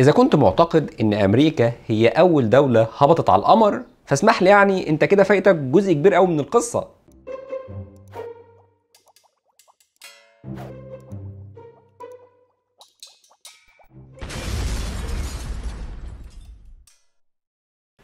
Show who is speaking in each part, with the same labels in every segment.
Speaker 1: إذا كنت معتقد إن أمريكا هي أول دولة هبطت على القمر فاسمح لي يعني أنت كده فايتك جزء كبير قوي من القصة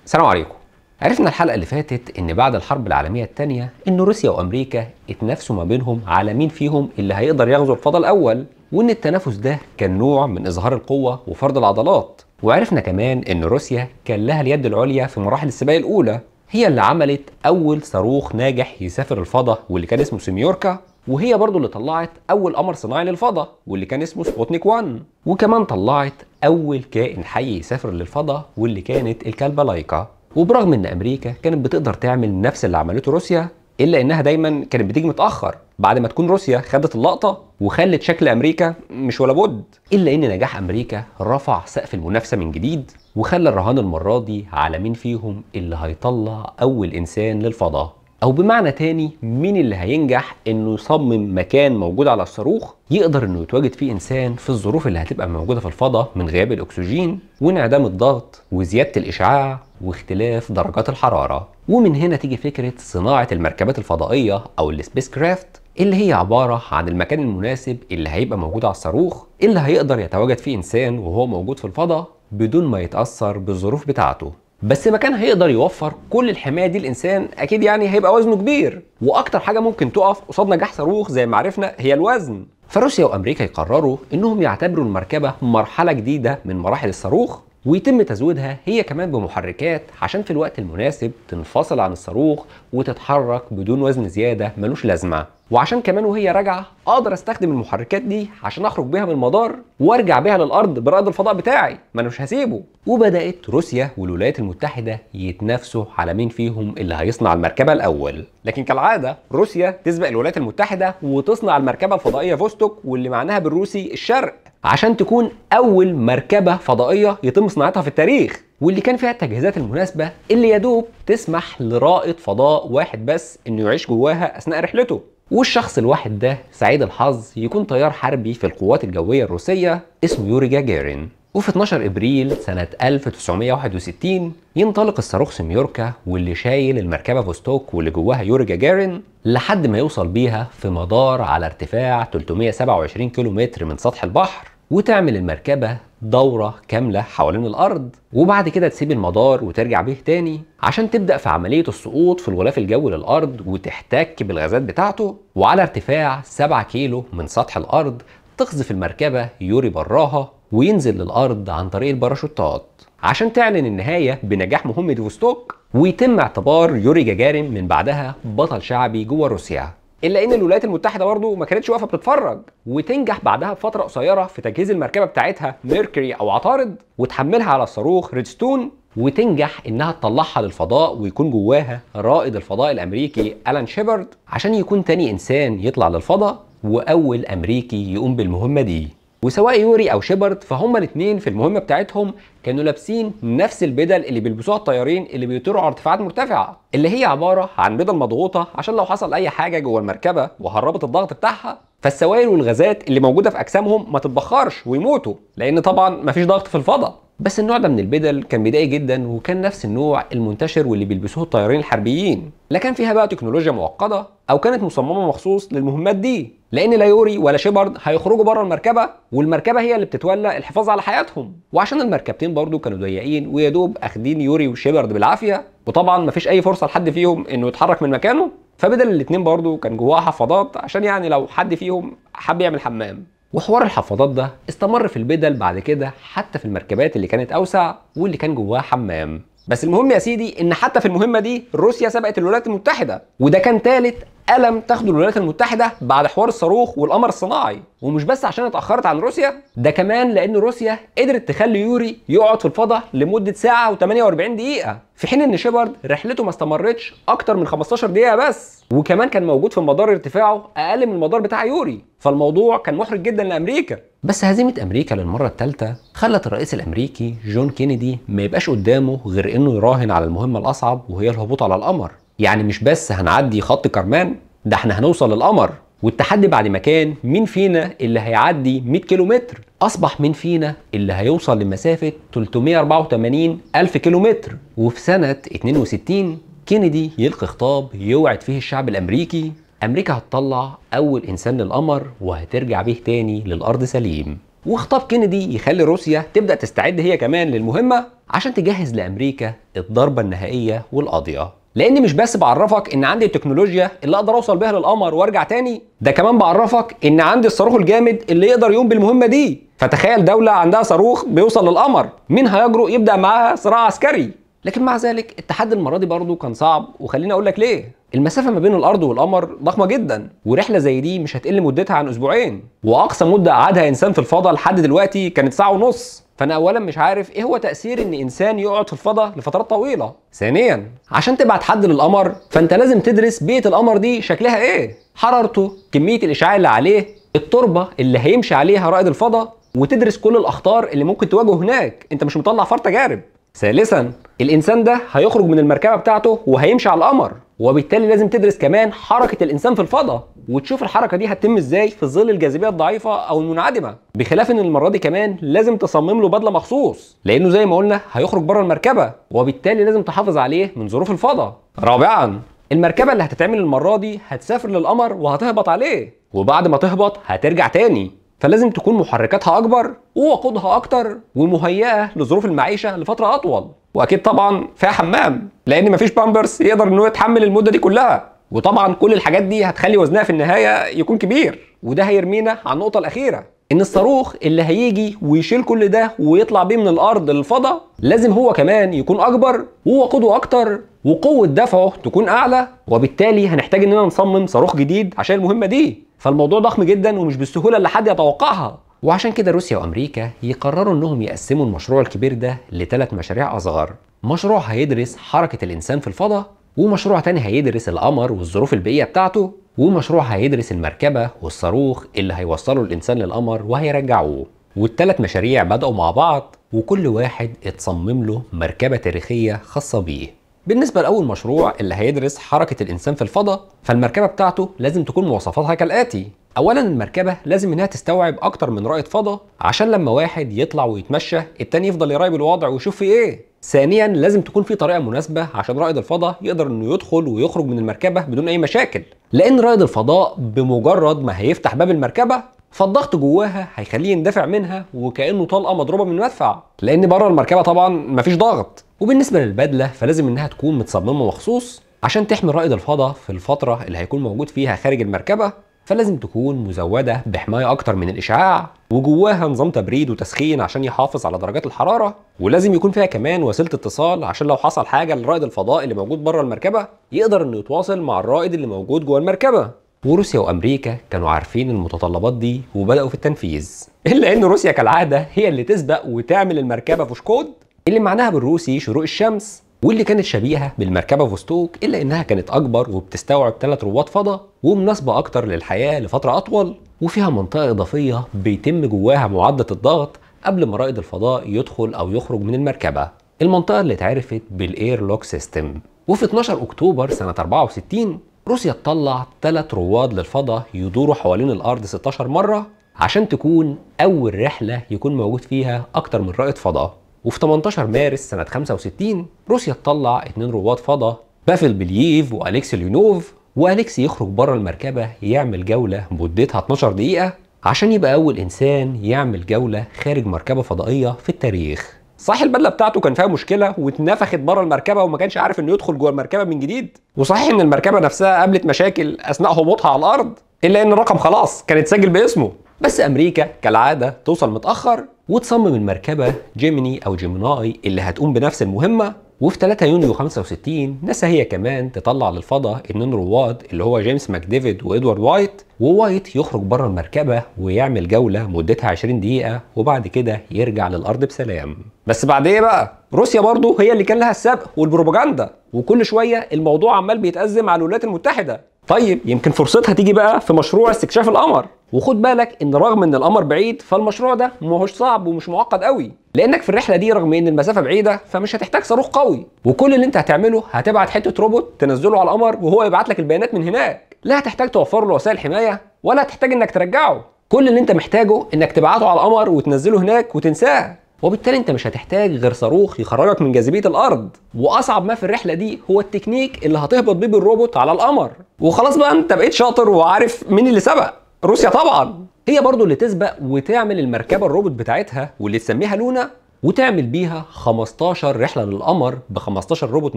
Speaker 1: السلام عليكم عرفنا الحلقة اللي فاتت إن بعد الحرب العالمية الثانية إن روسيا وأمريكا اتنافسوا ما بينهم على مين فيهم اللي هيقدر يغزو الفضاء الأول وإن التنافس ده كان نوع من إظهار القوة وفرض العضلات وعرفنا كمان إن روسيا كان لها اليد العليا في مراحل السباق الأولى هي اللي عملت أول صاروخ ناجح يسافر الفضاء واللي كان اسمه سيميوركا وهي برضو اللي طلعت أول قمر صناعي للفضاء واللي كان اسمه سبوتنيك 1 وكمان طلعت أول كائن حي يسافر للفضاء واللي كانت الكلبة لايكا وبرغم ان امريكا كانت بتقدر تعمل نفس اللي عملته روسيا الا انها دايما كانت بتيجي متاخر بعد ما تكون روسيا خدت اللقطه وخلت شكل امريكا مش ولا بد الا ان نجاح امريكا رفع سقف المنافسه من جديد وخلى الرهان المره دي على مين فيهم اللي هيطلع اول انسان للفضاء او بمعنى تاني مين اللي هينجح انه يصمم مكان موجود على الصاروخ يقدر انه يتواجد فيه انسان في الظروف اللي هتبقى موجوده في الفضاء من غياب الاكسجين وانعدام الضغط وزياده الاشعاع واختلاف درجات الحرارة ومن هنا تيجي فكرة صناعة المركبات الفضائية أو السبيس كرافت اللي هي عبارة عن المكان المناسب اللي هيبقى موجود على الصاروخ اللي هيقدر يتواجد فيه إنسان وهو موجود في الفضاء بدون ما يتأثر بالظروف بتاعته بس مكان هيقدر يوفر كل الحمايه دي الانسان اكيد يعني هيبقى وزنه كبير واكتر حاجه ممكن تقف قصاد نجاح صاروخ زي ما عرفنا هي الوزن فروسيا وامريكا يقرروا انهم يعتبروا المركبه مرحله جديده من مراحل الصاروخ ويتم تزويدها هي كمان بمحركات عشان في الوقت المناسب تنفصل عن الصاروخ وتتحرك بدون وزن زيادة ملوش لازمة وعشان كمان وهي راجعه اقدر استخدم المحركات دي عشان اخرج بيها من المدار وارجع بيها للارض برائد الفضاء بتاعي ما انا مش هسيبه وبدات روسيا والولايات المتحده يتنافسوا على مين فيهم اللي هيصنع المركبه الاول لكن كالعاده روسيا تسبق الولايات المتحده وتصنع المركبه الفضائيه فوستوك واللي معناها بالروسي الشرق عشان تكون اول مركبه فضائيه يتم صناعتها في التاريخ واللي كان فيها التجهيزات المناسبة اللي يدوب تسمح لرائد فضاء واحد بس انه يعيش جواها اثناء رحلته والشخص الواحد ده سعيد الحظ يكون طيار حربي في القوات الجوية الروسية اسمه يوري جاجارين وفي 12 ابريل سنة 1961 ينطلق الصاروخ سميوركا واللي شايل المركبة فوستوك واللي جواها يوري جاجارين لحد ما يوصل بيها في مدار على ارتفاع 327 كيلومتر من سطح البحر وتعمل المركبة دوره كامله حوالين الارض وبعد كده تسيب المدار وترجع به تاني عشان تبدا في عمليه السقوط في الغلاف الجوي للارض وتحتك بالغازات بتاعته وعلى ارتفاع 7 كيلو من سطح الارض تقذف المركبه يوري براها وينزل للارض عن طريق الباراشوتات عشان تعلن النهايه بنجاح مهمه فوستوك ويتم اعتبار يوري جاجارين من بعدها بطل شعبي جوه روسيا الا ان الولايات المتحده برضه ما كانتش واقفه بتتفرج وتنجح بعدها بفتره قصيره في تجهيز المركبه بتاعتها ميركوري او عطارد وتحملها على الصاروخ ريدستون وتنجح انها تطلعها للفضاء ويكون جواها رائد الفضاء الامريكي الان شيبرد عشان يكون تاني انسان يطلع للفضاء واول امريكي يقوم بالمهمه دي وسواء يوري او شيبرد فهم الاثنين في المهمه بتاعتهم كانوا لابسين نفس البدل اللي بيلبسوها الطيارين اللي بيطيروا على ارتفاعات مرتفعه اللي هي عباره عن بدل مضغوطه عشان لو حصل اي حاجه جوه المركبه وهربت الضغط بتاعها فالسوائل والغازات اللي موجوده في اجسامهم ما تتبخرش ويموتوا لان طبعا مفيش ضغط في الفضاء بس النوع ده من البدل كان بدائي جدا وكان نفس النوع المنتشر واللي بيلبسوه الطيارين الحربيين لا كان فيها بقى تكنولوجيا معقده او كانت مصممه مخصوص للمهمات دي لان لا يوري ولا شيبرد هيخرجوا بره المركبه والمركبه هي اللي بتتولى الحفاظ على حياتهم وعشان المركبتين برضو كانوا ضيقين ويا دوب اخدين يوري وشيبرد بالعافيه وطبعا مفيش اي فرصه لحد فيهم انه يتحرك من مكانه فبدل الاتنين برضو كان جواها حفاضات عشان يعني لو حد فيهم حب يعمل حمام وحوار الحفاضات ده استمر في البدل بعد كده حتى في المركبات اللي كانت اوسع واللي كان جواها حمام بس المهم يا سيدي ان حتى في المهمه دي روسيا سبقت الولايات المتحده وده كان ثالث قلم تاخده الولايات المتحده بعد حوار الصاروخ والقمر الصناعي ومش بس عشان اتاخرت عن روسيا ده كمان لان روسيا قدرت تخلي يوري يقعد في الفضاء لمده ساعه و48 دقيقه في حين ان شيبارد رحلته ما استمرتش اكتر من 15 دقيقه بس وكمان كان موجود في مدار ارتفاعه اقل من المدار بتاع يوري فالموضوع كان محرج جدا لامريكا بس هزيمه امريكا للمره الثالثه خلت الرئيس الامريكي جون كينيدي ما يبقاش قدامه غير انه يراهن على المهمه الاصعب وهي الهبوط على القمر يعني مش بس هنعدي خط كرمان ده احنا هنوصل للقمر والتحدي بعد ما كان مين فينا اللي هيعدي 100 كيلومتر اصبح مين فينا اللي هيوصل لمسافه 384 الف كيلومتر وفي سنه 62 كينيدي يلقي خطاب يوعد فيه الشعب الامريكي امريكا هتطلع اول انسان للقمر وهترجع بيه تاني للارض سليم وخطاب كينيدي يخلي روسيا تبدا تستعد هي كمان للمهمه عشان تجهز لامريكا الضربه النهائيه والقاضيه لان مش بس بعرفك ان عندي التكنولوجيا اللي اقدر اوصل بيها للقمر وارجع تاني ده كمان بعرفك ان عندي الصاروخ الجامد اللي يقدر يقوم بالمهمه دي فتخيل دوله عندها صاروخ بيوصل للقمر مين هيجرؤ يبدا معاها صراع عسكري لكن مع ذلك التحدي المره دي برضه كان صعب وخليني اقول لك ليه المسافه ما بين الارض والقمر ضخمه جدا ورحله زي دي مش هتقل مدتها عن اسبوعين واقصى مده قعدها انسان في الفضاء لحد دلوقتي كانت ساعه ونص فانا اولا مش عارف ايه هو تاثير ان انسان يقعد في الفضاء لفترات طويله ثانيا عشان تبعت حد للقمر فانت لازم تدرس بيئه القمر دي شكلها ايه حرارته كميه الاشعاع اللي عليه التربه اللي هيمشي عليها رائد الفضاء وتدرس كل الاخطار اللي ممكن تواجهه هناك انت مش مطلع فار تجارب ثالثا الانسان ده هيخرج من المركبه بتاعته وهيمشي على القمر وبالتالي لازم تدرس كمان حركه الانسان في الفضاء وتشوف الحركه دي هتتم ازاي في ظل الجاذبيه الضعيفه او المنعدمه بخلاف ان المره دي كمان لازم تصمم له بدله مخصوص لانه زي ما قلنا هيخرج بره المركبه وبالتالي لازم تحافظ عليه من ظروف الفضاء رابعا المركبه اللي هتتعمل المره دي هتسافر للقمر وهتهبط عليه وبعد ما تهبط هترجع تاني فلازم تكون محركاتها اكبر ووقودها اكتر ومهيئه لظروف المعيشه لفتره اطول واكيد طبعا فيها حمام لان مفيش بامبرز يقدر ان هو يتحمل المده دي كلها وطبعا كل الحاجات دي هتخلي وزنها في النهايه يكون كبير وده هيرمينا على النقطه الاخيره ان الصاروخ اللي هيجي ويشيل كل ده ويطلع بيه من الارض للفضاء لازم هو كمان يكون اكبر ووقوده اكتر وقوه دفعه تكون اعلى وبالتالي هنحتاج اننا نصمم صاروخ جديد عشان المهمه دي فالموضوع ضخم جدا ومش بالسهوله اللي حد يتوقعها وعشان كده روسيا وامريكا يقرروا انهم يقسموا المشروع الكبير ده لثلاث مشاريع اصغر مشروع هيدرس حركه الانسان في الفضاء ومشروع تاني هيدرس القمر والظروف البيئيه بتاعته ومشروع هيدرس المركبه والصاروخ اللي هيوصلوا الانسان للقمر وهيرجعوه والثلاث مشاريع بدأوا مع بعض وكل واحد اتصمم له مركبة تاريخية خاصة بيه بالنسبة لأول مشروع اللي هيدرس حركة الإنسان في الفضاء فالمركبة بتاعته لازم تكون مواصفاتها كالآتي أولا المركبة لازم إنها تستوعب أكتر من رائد فضاء عشان لما واحد يطلع ويتمشى التاني يفضل يراقب الوضع ويشوف في إيه ثانيا لازم تكون في طريقه مناسبه عشان رائد الفضاء يقدر انه يدخل ويخرج من المركبه بدون اي مشاكل لان رائد الفضاء بمجرد ما هيفتح باب المركبه فالضغط جواها هيخليه يندفع منها وكانه طلقه مضروبه من مدفع لان بره المركبه طبعا مفيش ضغط وبالنسبه للبدله فلازم انها تكون متصممه مخصوص عشان تحمي رائد الفضاء في الفتره اللي هيكون موجود فيها خارج المركبه فلازم تكون مزوده بحمايه اكتر من الاشعاع وجواها نظام تبريد وتسخين عشان يحافظ على درجات الحراره ولازم يكون فيها كمان وسيله اتصال عشان لو حصل حاجه لرائد الفضاء اللي موجود بره المركبه يقدر انه يتواصل مع الرائد اللي موجود جوه المركبه وروسيا وامريكا كانوا عارفين المتطلبات دي وبداوا في التنفيذ الا ان روسيا كالعاده هي اللي تسبق وتعمل المركبه فوشكود اللي معناها بالروسي شروق الشمس واللي كانت شبيهة بالمركبة فوستوك إلا إنها كانت أكبر وبتستوعب ثلاث رواد فضاء ومناسبة أكتر للحياة لفترة أطول وفيها منطقة إضافية بيتم جواها معدة الضغط قبل ما رائد الفضاء يدخل أو يخرج من المركبة المنطقة اللي اتعرفت بالاير لوك سيستم وفي 12 أكتوبر سنة 64 روسيا تطلع ثلاث رواد للفضاء يدوروا حوالين الأرض 16 مرة عشان تكون أول رحلة يكون موجود فيها أكتر من رائد فضاء وفي 18 مارس سنة 65 روسيا تطلع اتنين رواد فضاء بافل بلييف وأليكسي ليونوف وأليكسي يخرج بره المركبة يعمل جولة مدتها 12 دقيقة عشان يبقى أول إنسان يعمل جولة خارج مركبة فضائية في التاريخ صحيح البدله بتاعته كان فيها مشكله واتنفخت بره المركبه وما كانش عارف انه يدخل جوه المركبه من جديد وصحيح ان المركبه نفسها قابلت مشاكل اثناء هبوطها على الارض الا ان الرقم خلاص كان اتسجل باسمه بس امريكا كالعاده توصل متاخر وتصمم المركبة جيميني أو جيميناي اللي هتقوم بنفس المهمة وفي 3 يونيو 65 ناسا هي كمان تطلع للفضاء اثنين رواد اللي هو جيمس ماكديفيد وادوارد وايت ووايت يخرج بره المركبة ويعمل جولة مدتها 20 دقيقة وبعد كده يرجع للأرض بسلام بس بعد ايه بقى؟ روسيا برضه هي اللي كان لها السبق والبروباجندا وكل شوية الموضوع عمال بيتأزم على الولايات المتحدة طيب يمكن فرصتها تيجي بقى في مشروع استكشاف القمر وخد بالك ان رغم ان القمر بعيد فالمشروع ده ماهوش صعب ومش معقد قوي لانك في الرحله دي رغم ان المسافه بعيده فمش هتحتاج صاروخ قوي وكل اللي انت هتعمله هتبعت حته روبوت تنزله على القمر وهو يبعت لك البيانات من هناك لا هتحتاج توفر له وسائل حمايه ولا هتحتاج انك ترجعه كل اللي انت محتاجه انك تبعته على القمر وتنزله هناك وتنساه وبالتالي انت مش هتحتاج غير صاروخ يخرجك من جاذبيه الارض واصعب ما في الرحله دي هو التكنيك اللي هتهبط بيه بالروبوت على القمر وخلاص بقى انت بقيت شاطر وعارف مين اللي سبق روسيا طبعا هي برضو اللي تسبق وتعمل المركبه الروبوت بتاعتها واللي تسميها لونا وتعمل بيها 15 رحله للقمر ب 15 روبوت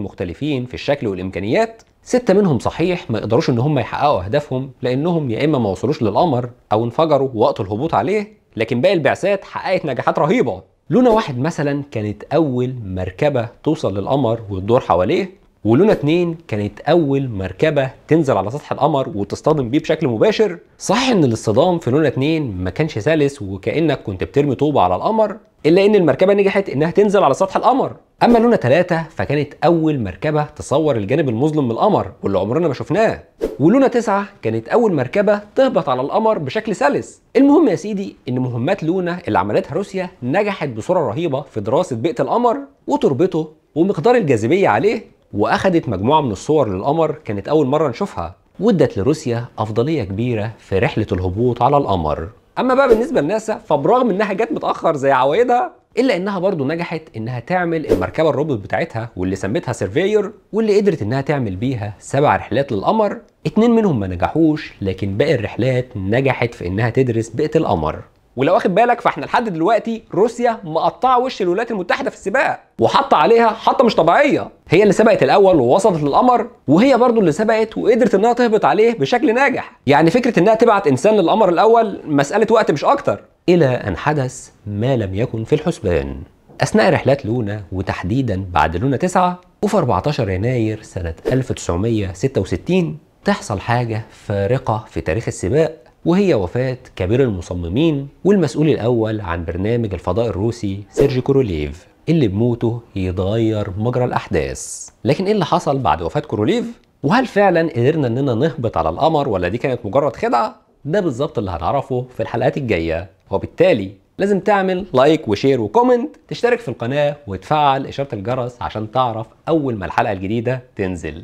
Speaker 1: مختلفين في الشكل والامكانيات ستة منهم صحيح ما يقدروش ان هم يحققوا اهدافهم لانهم يا اما ما وصلوش للقمر او انفجروا وقت الهبوط عليه لكن باقي البعثات حققت نجاحات رهيبه لونا واحد مثلا كانت أول مركبة توصل للقمر وتدور حواليه ولونا اتنين كانت أول مركبة تنزل على سطح القمر وتصطدم بيه بشكل مباشر صحيح إن الاصطدام في لونا اتنين ما كانش سلس وكأنك كنت بترمي طوبة على القمر الا ان المركبه نجحت انها تنزل على سطح القمر اما لونا 3 فكانت اول مركبه تصور الجانب المظلم من القمر واللي عمرنا ما شفناه ولونا 9 كانت اول مركبه تهبط على القمر بشكل سلس المهم يا سيدي ان مهمات لونا اللي عملتها روسيا نجحت بصوره رهيبه في دراسه بيئه القمر وتربته ومقدار الجاذبيه عليه واخدت مجموعه من الصور للقمر كانت اول مره نشوفها وادت لروسيا افضليه كبيره في رحله الهبوط على القمر اما بقى بالنسبه لناسا فبرغم انها جت متاخر زي عوايدها الا انها برضه نجحت انها تعمل المركبه الروبوت بتاعتها واللي سميتها سيرفيور واللي قدرت انها تعمل بيها سبع رحلات للقمر اتنين منهم ما نجحوش لكن باقي الرحلات نجحت في انها تدرس بيئه القمر ولو واخد بالك فاحنا لحد دلوقتي روسيا مقطعه وش الولايات المتحده في السباق وحاطه عليها حطه مش طبيعيه هي اللي سبقت الاول ووصلت للقمر وهي برضو اللي سبقت وقدرت انها تهبط عليه بشكل ناجح يعني فكره انها تبعت انسان للقمر الاول مساله وقت مش اكتر الى ان حدث ما لم يكن في الحسبان اثناء رحلات لونا وتحديدا بعد لونا 9 وفي 14 يناير سنه 1966 تحصل حاجه فارقه في تاريخ السباق وهي وفاة كبير المصممين والمسؤول الأول عن برنامج الفضاء الروسي سيرجي كوروليف اللي بموته يتغير مجرى الأحداث لكن إيه اللي حصل بعد وفاة كوروليف؟ وهل فعلا قدرنا إننا نهبط على القمر ولا دي كانت مجرد خدعة؟ ده بالظبط اللي هنعرفه في الحلقات الجاية وبالتالي لازم تعمل لايك وشير وكومنت تشترك في القناة وتفعل إشارة الجرس عشان تعرف أول ما الحلقة الجديدة تنزل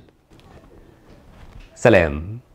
Speaker 1: سلام